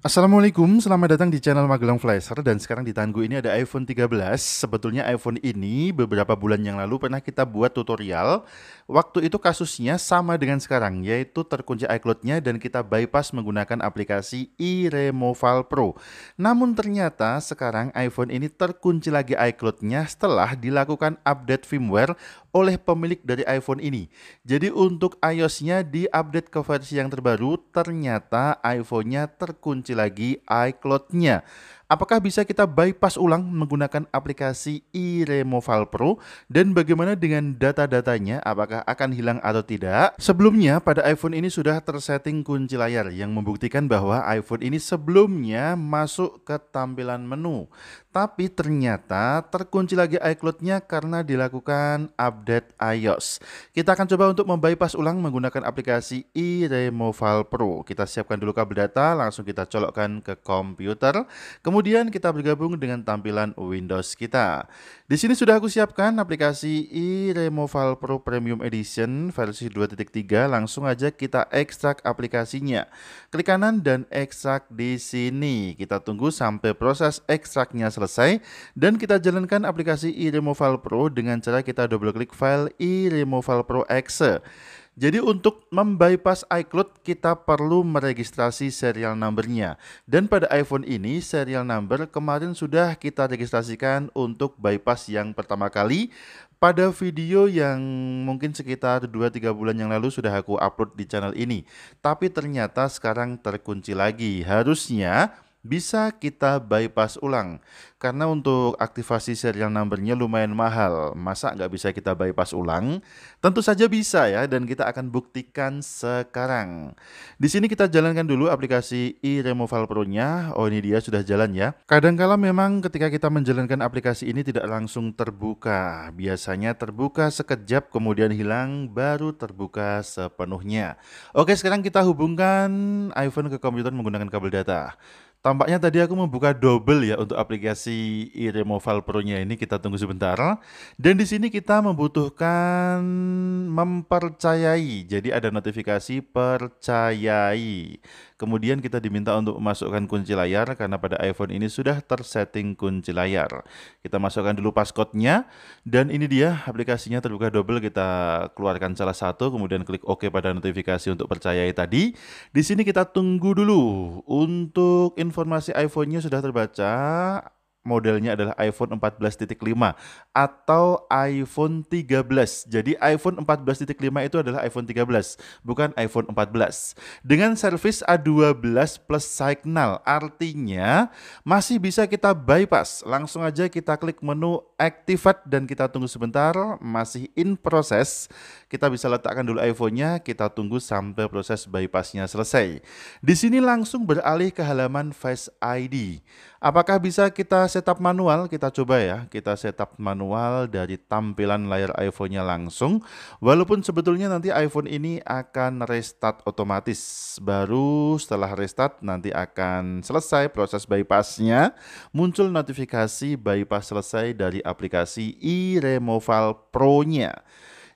Assalamualaikum, selamat datang di channel Magelang Flasher dan sekarang di tangguh ini ada iPhone 13. Sebetulnya iPhone ini beberapa bulan yang lalu pernah kita buat tutorial. Waktu itu kasusnya sama dengan sekarang, yaitu terkunci iCloud-nya dan kita bypass menggunakan aplikasi iRemoval Pro. Namun ternyata sekarang iPhone ini terkunci lagi iCloud-nya setelah dilakukan update firmware oleh pemilik dari iPhone ini. Jadi untuk iOS-nya di update ke versi yang terbaru, ternyata iPhone-nya terkunci lagi iCloud-nya. Apakah bisa kita bypass ulang menggunakan aplikasi iRemoval Pro dan bagaimana dengan data-datanya apakah akan hilang atau tidak? Sebelumnya pada iPhone ini sudah tersetting kunci layar yang membuktikan bahwa iPhone ini sebelumnya masuk ke tampilan menu. Tapi ternyata terkunci lagi iCloud-nya karena dilakukan update iOS. Kita akan coba untuk membypass ulang menggunakan aplikasi iRemoval Pro. Kita siapkan dulu kabel data, langsung kita colokkan ke komputer. Kemudian Kemudian kita bergabung dengan tampilan Windows kita. Di sini sudah aku siapkan aplikasi iRemoval Pro Premium Edition versi 2.3. Langsung aja kita ekstrak aplikasinya. Klik kanan dan ekstrak di sini. Kita tunggu sampai proses ekstraknya selesai dan kita jalankan aplikasi iRemoval Pro dengan cara kita double klik file iRemoval Pro Exe. Jadi untuk membypass iCloud kita perlu meregistrasi serial numbernya. Dan pada iPhone ini serial number kemarin sudah kita registrasikan untuk bypass yang pertama kali. Pada video yang mungkin sekitar 2-3 bulan yang lalu sudah aku upload di channel ini. Tapi ternyata sekarang terkunci lagi. Harusnya bisa kita bypass ulang karena untuk aktivasi serial numbernya lumayan mahal masa nggak bisa kita bypass ulang tentu saja bisa ya dan kita akan buktikan sekarang di sini kita jalankan dulu aplikasi e-removal pro nya oh ini dia sudah jalan ya kadangkala memang ketika kita menjalankan aplikasi ini tidak langsung terbuka biasanya terbuka sekejap kemudian hilang baru terbuka sepenuhnya oke sekarang kita hubungkan iPhone ke komputer menggunakan kabel data Tampaknya tadi aku membuka double ya untuk aplikasi iRemoval Pro-nya ini. Kita tunggu sebentar. Dan di sini kita membutuhkan mempercayai. Jadi ada notifikasi percayai. Kemudian kita diminta untuk memasukkan kunci layar karena pada iPhone ini sudah tersetting kunci layar. Kita masukkan dulu passcode-nya dan ini dia aplikasinya terbuka double. Kita keluarkan salah satu kemudian klik OK pada notifikasi untuk percayai tadi. Di sini kita tunggu dulu untuk informasi iPhone-nya sudah terbaca modelnya adalah iPhone 14.5 atau iPhone 13. Jadi iPhone 14.5 itu adalah iPhone 13, bukan iPhone 14. Dengan service A12 plus Signal, artinya masih bisa kita bypass. Langsung aja kita klik menu Activate dan kita tunggu sebentar, masih in proses. Kita bisa letakkan dulu iPhone-nya, kita tunggu sampai proses bypassnya selesai. Di sini langsung beralih ke halaman Face ID. Apakah bisa kita setup manual, kita coba ya. Kita setup manual dari tampilan layar iPhone-nya langsung. Walaupun sebetulnya nanti iPhone ini akan restart otomatis. Baru setelah restart nanti akan selesai proses bypassnya. Muncul notifikasi bypass selesai dari aplikasi iRemoval Pro-nya.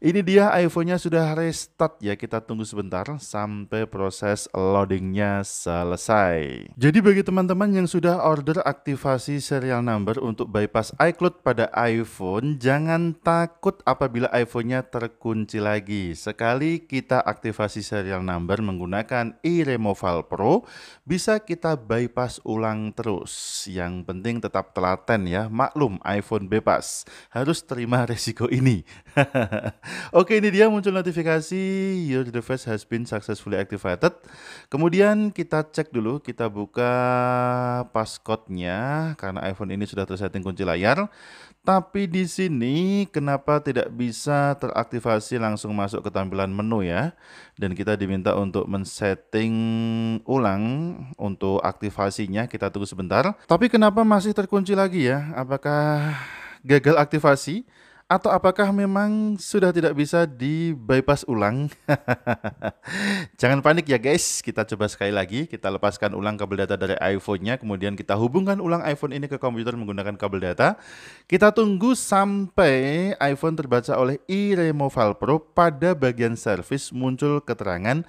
Ini dia iPhone-nya sudah restart ya, kita tunggu sebentar sampai proses loadingnya selesai. Jadi bagi teman-teman yang sudah order aktivasi serial number untuk bypass iCloud pada iPhone, jangan takut apabila iPhone-nya terkunci lagi. Sekali kita aktivasi serial number menggunakan iRemoval Pro, bisa kita bypass ulang terus. Yang penting tetap telaten ya, maklum iPhone bebas, harus terima resiko ini. Oke, ini dia muncul notifikasi your device has been successfully activated. Kemudian kita cek dulu, kita buka passcode-nya karena iPhone ini sudah tersetting kunci layar. Tapi di sini kenapa tidak bisa teraktivasi langsung masuk ke tampilan menu ya? Dan kita diminta untuk men-setting ulang untuk aktivasinya. Kita tunggu sebentar. Tapi kenapa masih terkunci lagi ya? Apakah gagal aktivasi? atau apakah memang sudah tidak bisa di bypass ulang? Jangan panik ya guys, kita coba sekali lagi, kita lepaskan ulang kabel data dari iPhone-nya, kemudian kita hubungkan ulang iPhone ini ke komputer menggunakan kabel data. Kita tunggu sampai iPhone terbaca oleh iRemoval Pro pada bagian service muncul keterangan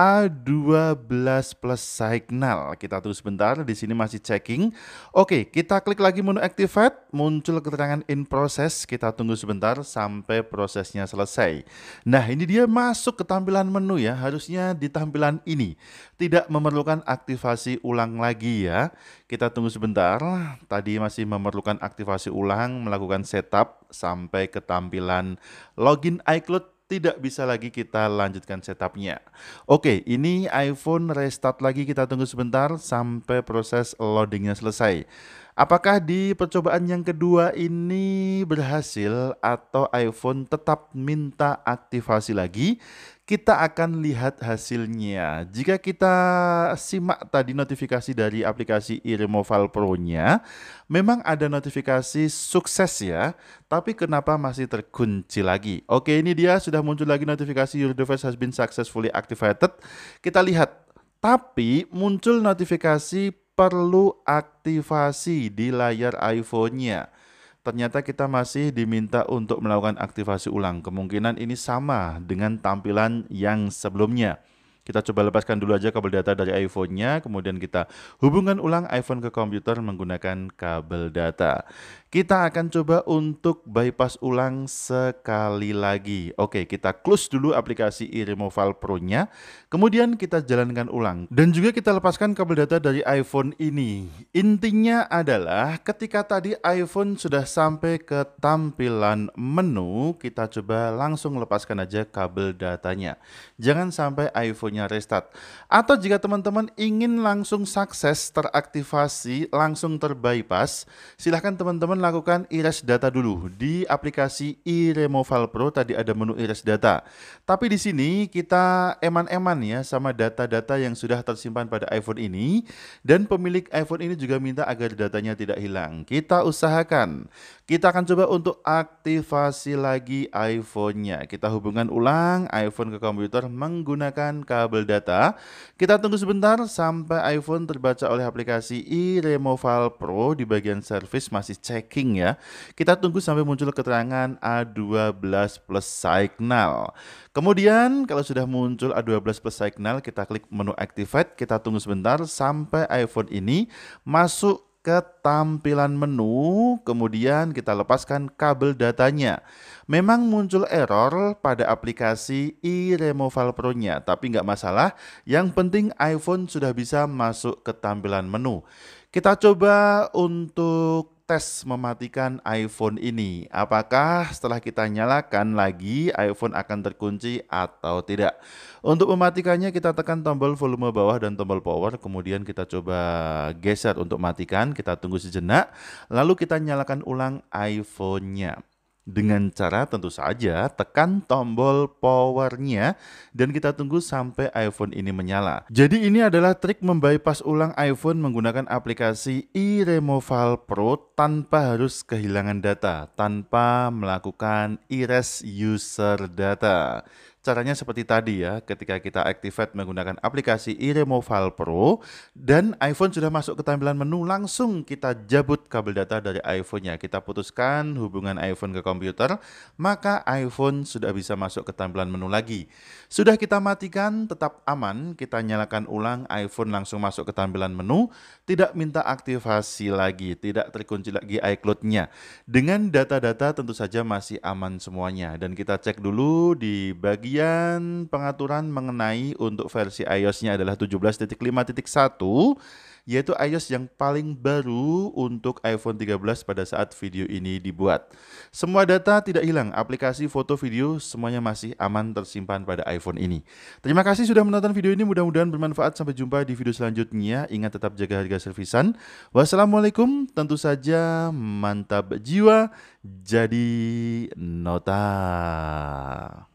A12 plus signal. Kita tunggu sebentar, di sini masih checking. Oke, kita klik lagi menu activate, muncul keterangan in process. Kita tunggu sebentar sampai prosesnya selesai. Nah, ini dia masuk ke tampilan menu ya, harusnya di tampilan ini. Tidak memerlukan aktivasi ulang lagi ya. Kita tunggu sebentar, tadi masih memerlukan aktivasi ulang, melakukan setup sampai ke tampilan login iCloud tidak bisa lagi kita lanjutkan setupnya. Oke, ini iPhone restart lagi kita tunggu sebentar sampai proses loadingnya selesai. Apakah di percobaan yang kedua ini berhasil atau iPhone tetap minta aktivasi lagi? kita akan lihat hasilnya. Jika kita simak tadi notifikasi dari aplikasi iRemoval Pro-nya, memang ada notifikasi sukses ya, tapi kenapa masih terkunci lagi? Oke, ini dia sudah muncul lagi notifikasi your device has been successfully activated. Kita lihat, tapi muncul notifikasi perlu aktivasi di layar iPhone-nya ternyata kita masih diminta untuk melakukan aktivasi ulang. Kemungkinan ini sama dengan tampilan yang sebelumnya. Kita coba lepaskan dulu aja kabel data dari iPhone-nya, kemudian kita hubungkan ulang iPhone ke komputer menggunakan kabel data. Kita akan coba untuk bypass ulang sekali lagi. Oke, kita close dulu aplikasi iRemoval Pro-nya. Kemudian kita jalankan ulang. Dan juga kita lepaskan kabel data dari iPhone ini. Intinya adalah ketika tadi iPhone sudah sampai ke tampilan menu, kita coba langsung lepaskan aja kabel datanya. Jangan sampai iPhone-nya restart. Atau jika teman-teman ingin langsung sukses teraktivasi, langsung terbypass, silahkan teman-teman lakukan erase data dulu. Di aplikasi iRemoval Pro tadi ada menu erase data. Tapi di sini kita eman-eman ya sama data-data yang sudah tersimpan pada iPhone ini dan pemilik iPhone ini juga minta agar datanya tidak hilang. Kita usahakan kita akan coba untuk aktivasi lagi iPhone-nya. Kita hubungkan ulang iPhone ke komputer menggunakan kabel data. Kita tunggu sebentar sampai iPhone terbaca oleh aplikasi iRemoval Pro di bagian service masih checking ya. Kita tunggu sampai muncul keterangan A12 plus signal. Kemudian kalau sudah muncul A12 plus signal, kita klik menu activate. Kita tunggu sebentar sampai iPhone ini masuk ke tampilan menu, kemudian kita lepaskan kabel datanya. Memang muncul error pada aplikasi iRemoval Pro-nya, tapi nggak masalah. Yang penting iPhone sudah bisa masuk ke tampilan menu. Kita coba untuk tes mematikan iPhone ini. Apakah setelah kita nyalakan lagi iPhone akan terkunci atau tidak? Untuk mematikannya kita tekan tombol volume bawah dan tombol power, kemudian kita coba geser untuk matikan, kita tunggu sejenak, lalu kita nyalakan ulang iPhone-nya dengan cara tentu saja tekan tombol powernya dan kita tunggu sampai iPhone ini menyala. Jadi ini adalah trik membypass ulang iPhone menggunakan aplikasi iRemoval Pro tanpa harus kehilangan data, tanpa melakukan erase user data. Caranya seperti tadi ya, ketika kita activate menggunakan aplikasi iRemoval Pro dan iPhone sudah masuk ke tampilan menu, langsung kita jabut kabel data dari iPhone-nya. Kita putuskan hubungan iPhone ke komputer, maka iPhone sudah bisa masuk ke tampilan menu lagi. Sudah kita matikan, tetap aman, kita nyalakan ulang, iPhone langsung masuk ke tampilan menu, tidak minta aktivasi lagi, tidak terkunci lagi iCloud-nya. Dengan data-data tentu saja masih aman semuanya. Dan kita cek dulu di bagian Kemudian pengaturan mengenai untuk versi iOS-nya adalah 17.5.1 yaitu iOS yang paling baru untuk iPhone 13 pada saat video ini dibuat. Semua data tidak hilang, aplikasi foto video semuanya masih aman tersimpan pada iPhone ini. Terima kasih sudah menonton video ini, mudah-mudahan bermanfaat. Sampai jumpa di video selanjutnya. Ingat tetap jaga harga servisan. Wassalamualaikum, tentu saja mantap jiwa, jadi nota.